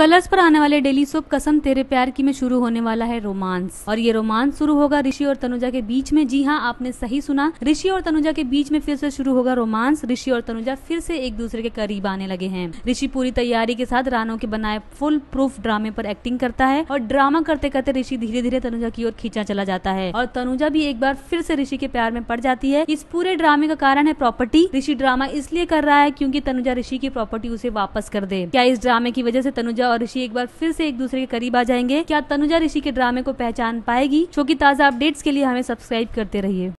colours पर आने वाले डेली सोप कसम तेरे प्यार की में शुरू होने वाला है रोमांस और ये रोमांस शुरू होगा ऋषि और तनुजा के बीच में जी हाँ आपने सही सुना ऋषि और तनुजा के बीच में फिर से शुरू होगा रोमांस ऋषि और तनुजा फिर से एक दूसरे के करीब आने लगे हैं ऋषि पूरी तैयारी के साथ रानो के बनाए फुल प्रूफ ड्रामे पर एक्टिंग करता है और ड्रामा करते करते ऋषि धीरे धीरे तनुजा की ओर खींचा चला जाता है और तनुजा भी एक बार फिर से ऋषि के प्यार में पड़ जाती है इस पूरे ड्रामे का कारण है प्रॉपर्टी ऋषि ड्रामा इसलिए कर रहा है क्योंकि तनुजा ऋषि की प्रॉपर्टी उसे वापस कर दे क्या इस ड्रामे की वजह से तनुजा और ऋषि एक बार फिर से एक दूसरे के करीब आ जाएंगे क्या तनुजा ऋषि के ड्रामे को पहचान पाएगी जो की ताज़ा अपडेट्स के लिए हमें सब्सक्राइब करते रहिए